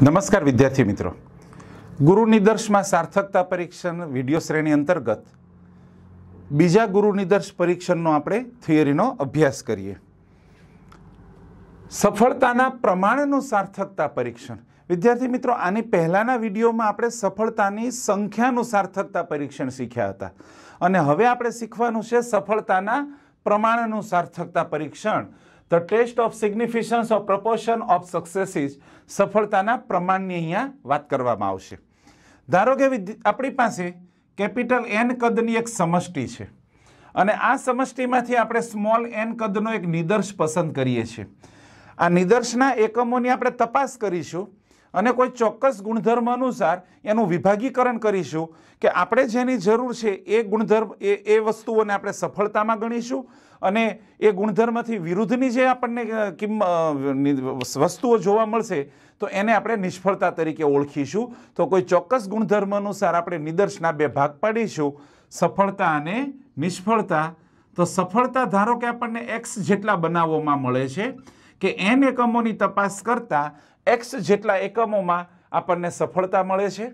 નમસ્કાર વિદ્યાર્થી મિત્રો ગુરુ નિદર્શમાં સાર્થકતા પરીક્ષણ વિડીયો શ્રેણી અંતર્ગત બીજા ગુરુ નિદર્શ પરીક્ષણનો આપણે થિયરીનો અભ્યાસ કરીએ સફળતાના પ્રમાણનું સાર્થકતા પરીક્ષણ વિદ્યાર્થી મિત્રો આની પહેલાંના વિડીયોમાં આપણે સફળતાની સંખ્યાનું સાર્થકતા પરીક્ષણ શીખ્યા હતા અને હવે આપણે શીખવાનું છે સફળતાના પ્રમાણનું સાર્થકતા પરીક્ષણ the test of significance of proportion of successes સફળતાના પ્રમાણની અહીંયા વાત કરવામાં આવશે ધારો કે આપણી પાસે કેપિટલ એન કદની એક સમષ્ટિ છે અને આ સમષ્ટિમાંથી આપણે સ્મોલ એન કદનો એક નિદર્શ પસંદ કરીએ છીએ આ નિદર્શના એકમોની આપણે તપાસ કરીશું અને કોઈ ચોક્કસ ગુણધર્મ અનુસાર એનું વિભાગીકરણ કરીશું કે આપણે જેની જરૂર છે એ ગુણધર્મ એ એ વસ્તુઓને આપણે સફળતામાં ગણીશું અને એ ગુણધર્મથી વિરુદ્ધની જે આપણને વસ્તુઓ જોવા મળશે તો એને આપણે નિષ્ફળતા તરીકે ઓળખીશું તો કોઈ ચોક્કસ ગુણધર્મ અનુસાર આપણે નિદર્શના બે ભાગ પાડીશું સફળતા અને નિષ્ફળતા તો સફળતા ધારો કે આપણને એક્સ જેટલા બનાવવામાં મળે છે કે એન એકમોની તપાસ કરતાં એક્સ જેટલા એકમોમાં આપણને સફળતા મળે છે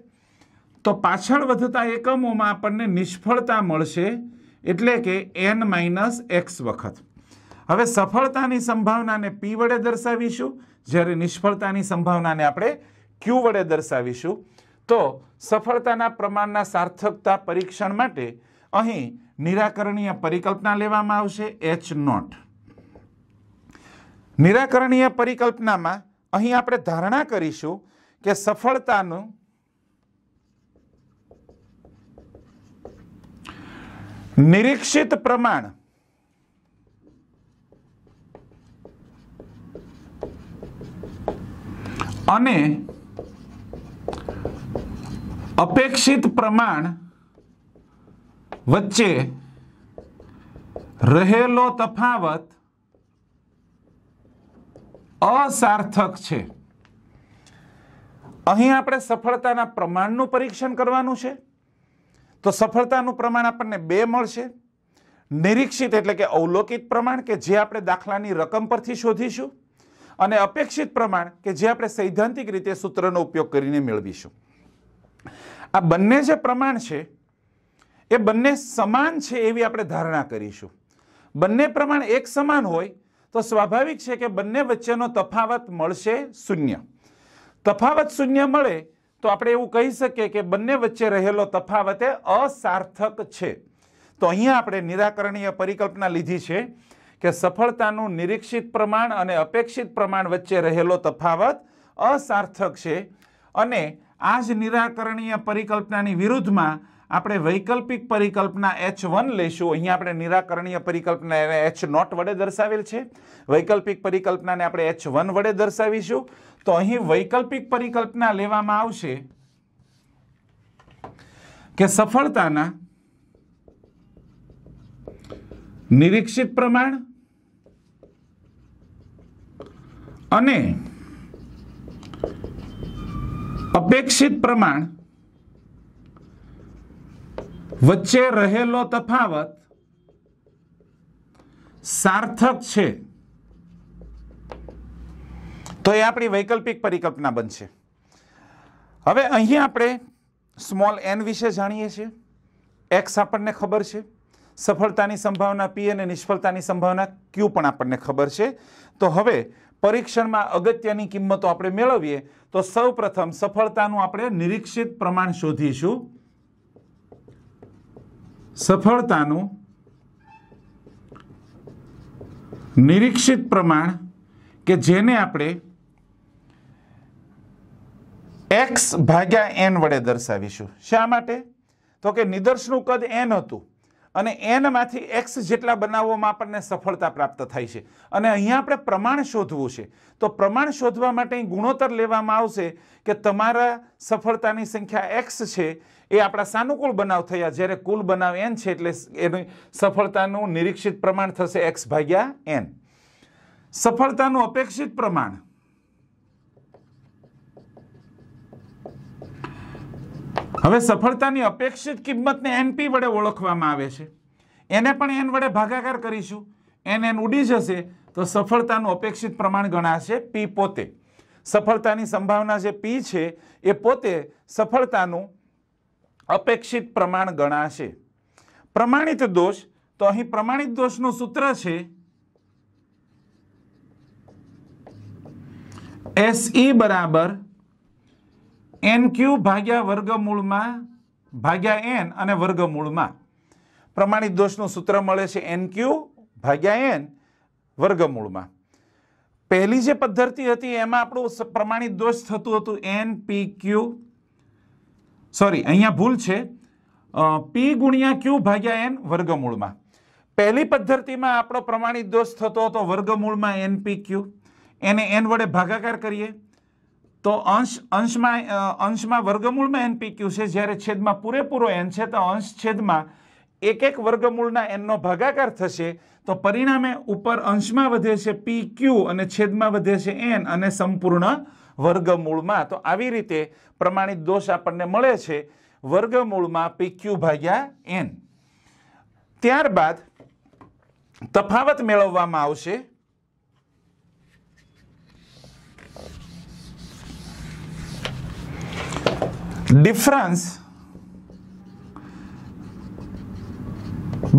તો પાછળ વધતા એકમોમાં આપણને નિષ્ફળતા મળશે એટલે કે એન માઇનસ એક્સ વખત હવે સફળતાની સંભાવનાને પી વડે દર્શાવીશું જ્યારે નિષ્ફળતાની સંભાવનાને આપણે ક્યુ વડે દર્શાવીશું તો સફળતાના પ્રમાણના સાર્થકતા પરીક્ષણ માટે અહીં નિરાકરણીય પરિકલ્પના લેવામાં આવશે એચ નોટ નિરાકરણીય પરિકલ્પનામાં અહીં આપણે ધારણા કરીશું કે સફળતાનું નિરીક્ષિત પ્રમાણ અને અપેક્ષિત પ્રમાણ વચ્ચે રહેલો તફાવત અસાર્થક છે અહીં આપણે સફળતાના પ્રમાણનું પરીક્ષણ કરવાનું છે તો સફળતાનું પ્રમાણ આપણને બે મળશે નિરીક્ષિત એટલે કે અવલોકિત પ્રમાણ કે જે આપણે દાખલાની રકમ પરથી શોધીશું અને અપેક્ષિત પ્રમાણ કે જે આપણે સૈદ્ધાંતિક રીતે સૂત્રનો ઉપયોગ કરીને મેળવીશું આ બંને જે પ્રમાણ છે એ બંને સમાન છે એવી આપણે ધારણા કરીશું બંને પ્રમાણ એક સમાન હોય તો સ્વાભાવિક છે કે બંને વચ્ચેનો તફાવત મળશે શૂન્ય તફાવત શૂન્ય મળે તો આપણે એવું કહી શકીએ કે બંને વચ્ચે રહેલો તફાવત એ અસાર્થક છે તો અહીંયા આપણે નિરાકરણીય પરિકલ્પના લીધી છે કે સફળતાનું નિરીક્ષિત પ્રમાણ અને અપેક્ષિત પ્રમાણ વચ્ચે રહેલો તફાવત અસાર્થક છે અને આ જ નિરાકરણીય પરિકલ્પનાની વિરુદ્ધમાં આપણે વૈકલ્પિક પરિકલ્પના એચ વન લેશું અહીંયા આપણે નિરાકરણીય પરિકલ્પના એને એચ નોટ વડે દર્શાવેલ છે વૈકલ્પિક પરિકલ્પનાને આપણે એચ વન વડે દર્શાવીશું તો અહીં વૈકલ્પિક પરિકલ્પના લેવામાં આવશે કે સફળતાના નિરીક્ષિત પ્રમાણ અને અપેક્ષિત પ્રમાણ વચ્ચે રહેલો તફાવત સાર્થક છે તો એ આપણી વૈકલ્પિક પરિકલ્પના બનશે હવે અહીં આપણે સ્મોલ એન વિશે જાણીએ છીએ એક્સ આપણને ખબર છે સફળતાની સંભાવના પી અને નિષ્ફળતાની સંભાવના ક્યુ પણ આપણને ખબર છે તો હવે પરીક્ષણમાં અગત્યની કિંમતો આપણે મેળવીએ તો સૌપ્રથમ સફળતાનું આપણે નિરીક્ષિત પ્રમાણ શોધીશું સફળતાનું નિરીક્ષિત પ્રમાણ કે જેને આપણે એક્સ ભાગ્યા એન વડે દર્શાવીશું શા માટે તો કે નિદર્શનું કદ એન હતું અને એનમાંથી એક્સ જેટલા બનાવવામાં આપણને સફળતા પ્રાપ્ત થાય છે અને અહીંયા આપણે પ્રમાણ શોધવું છે તો પ્રમાણ શોધવા માટે ગુણોત્તર લેવામાં આવશે કે તમારા સફળતાની સંખ્યા એક્સ છે એ આપણા સાનુકૂળ બનાવ થયા જ્યારે કુલ બનાવ એન છે એટલે એની સફળતાનું નિરીક્ષિત પ્રમાણ થશે એક્સ ભાગ્યા એન સફળતાનું અપેક્ષિત પ્રમાણ હવે સફળતાની અપેક્ષિત કિંમતને એનપી વડે ઓળખવામાં આવે છે એને પણ એન વડે ભાગાકાર કરીશું એન એન ઉડી જશે તો સફળતાનું અપેક્ષિત પ્રમાણ ગણાશે પી પોતે સફળતાની સંભાવના જે પી છે એ પોતે સફળતાનું અપેક્ષિત પ્રમાણ ગણાશે પ્રમાણિત દોષ તો અહીં પ્રમાણિત દોષનું સૂત્ર છે એસઈ e બરાબર એન ક્યુ ભાગ્યા વર્ગમૂળમાં ભાગ્યા એન અને વર્ગમૂળમાં પ્રમાણિત દોષનું સૂત્ર મળે છે એન ક્યુ ભાગ્યા એન વર્ગમૂળમાં પહેલી જે પદ્ધતિ હતી એમાં આપણું પ્રમાણિત દોષ થતું હતું એન પી ક્યુ સોરી અહીંયા ભૂલ છે પી ગુણ્યા ક્યુ ભાગ્યા એન વર્ગમૂળમાં પહેલી પદ્ધતિમાં આપણો પ્રમાણિત દોષ થતો હતો વર્ગમૂળમાં એન પી ક્યુ એને એન વડે ભાગાકાર કરીએ તો અંશ અંશમાં અંશમાં વર્ગમૂળમાં એન એનપીક્યુ છે જ્યારે છેદમાં પૂરેપૂરો એન છે તો અંશ છેદમાં એક એક વર્ગમૂળના એનનો ભાગાકાર થશે તો પરિણામે ઉપર અંશમાં વધે છે પી ક્યુ અને છેદમાં વધે છે એન અને સંપૂર્ણ વર્ગમૂળમાં તો આવી રીતે પ્રમાણિત દોષ આપણને મળે છે વર્ગમૂળમાં પી ક્યુ ભાગ્યા એન ત્યારબાદ તફાવત મેળવવામાં આવશે ડિફરન્સ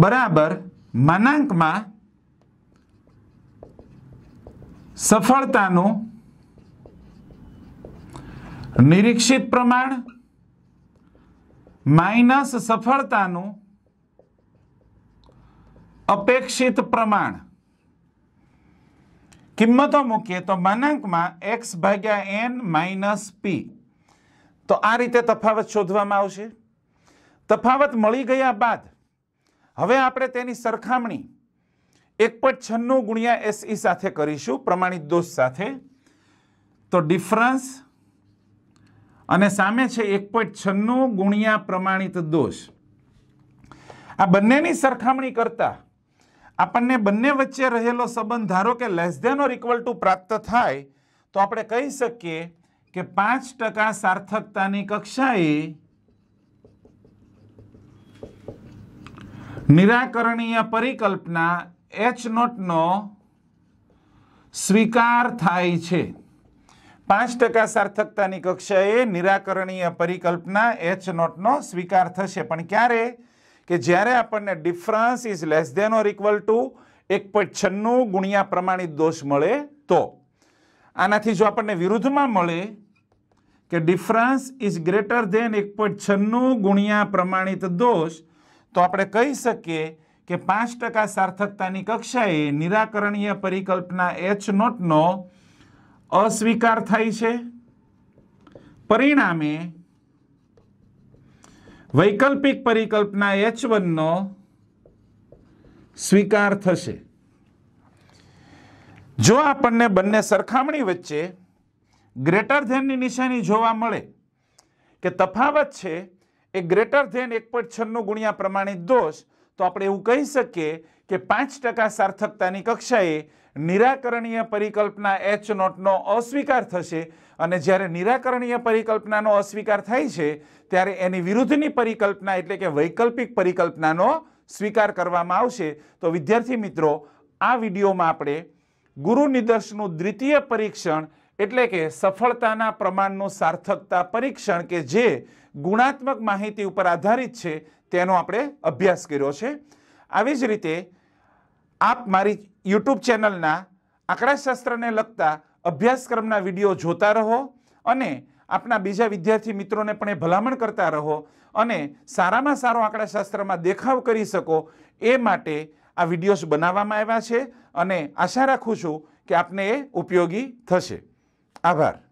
બરાબર માનાંકમાં સફળતાનું નિરીક્ષિત પ્રમાણ માઇનસ સફળતાનું અપેક્ષિત પ્રમાણ કિંમતો મૂકીએ તો માનાંકમાં એક્સ ભાગ્યા એન માઇનસ પી તો આ રીતે તફાવત શોધવામાં આવશે તફાવત મળી ગયા બાદ હવે આપણે તેની સરખામણી એક પોઈન્ટ છન્નું ગુણ્યા એસઈ સાથે કરીશું પ્રમાણિત દોષ સાથે તો ડિફરન્સ અને સામે છે એક પોઈન્ટ છન્નું ગુણ્યા પ્રમાણિત દોષ આ બંનેની સરખામણી કરતા આપણને બંને વચ્ચે રહેલો સંબંધ ધારો કે less than or equal to પ્રાપ્ત થાય તો આપણે કહી શકીએ કે પાંચ ટકા સાર્થકતાની કક્ષાએ નિરાકરણીય પરિકલ્પના એચ નોટનો સ્વીકાર થાય છે પાંચ ટકા સાર્થકતાની કક્ષાએ નિરાકરણીય પરિકલ્પના એચ નોટનો સ્વીકાર થશે પણ ક્યારે કે જ્યારે આપણને difference is less than or equal to એક પોઈન્ટ છન્નું ગુણ્યા પ્રમાણિત દોષ મળે તો આનાથી જો આપણને વિરુદ્ધમાં મળે કે ડિફરન્સ ઇઝ ગ્રેટર ધેન એક પોઈન્ટ છન્નું ગુણ્યા પ્રમાણિત દોષ તો આપણે કહી શકીએ કે પાંચ ટકા સાર્થકતાની કક્ષાએ નિરાકરણીય પરિકલ્પના એચ નોટનો અસ્વીકાર થાય છે પરિણામે વૈકલ્પિક પરિકલ્પના એચ વનનો સ્વીકાર થશે જો આપણને બંને સરખામણી વચ્ચે ગ્રેટર ધેનની નિશાની જોવા મળે કે તફાવત છે એ ગ્રેટર ધેન એક પોઈન્ટ છન્નું ગુણ્યા પ્રમાણિત દોષ તો આપણે એવું કહી શકીએ કે પાંચ ટકા સાર્થકતાની કક્ષાએ નિરાકરણીય પરિકલ્પના એચ નોટનો અસ્વીકાર થશે અને જ્યારે નિરાકરણીય પરિકલ્પનાનો અસ્વીકાર થાય છે ત્યારે એની વિરુદ્ધની પરિકલ્પના એટલે કે વૈકલ્પિક પરિકલ્પનાનો સ્વીકાર કરવામાં આવશે તો વિદ્યાર્થી મિત્રો આ વિડીયોમાં આપણે ગુરુ નિદર્શનનું દ્વિતીય પરીક્ષણ એટલે કે સફળતાના પ્રમાણનું સાર્થકતા પરીક્ષણ કે જે ગુણાત્મક માહિતી ઉપર આધારિત છે તેનો આપણે અભ્યાસ કર્યો છે આવી જ રીતે આપ મારી યુટ્યુબ ચેનલના આંકડાશાસ્ત્રને લગતા અભ્યાસક્રમના વિડીયો જોતા રહો અને આપના બીજા વિદ્યાર્થી મિત્રોને પણ એ ભલામણ કરતા રહો અને સારામાં સારો આંકડાશાસ્ત્રમાં દેખાવ કરી શકો એ માટે આ વિડીયોઝ બનાવવામાં આવ્યા છે અને આશા રાખું છું કે આપને એ ઉપયોગી થશે A ver,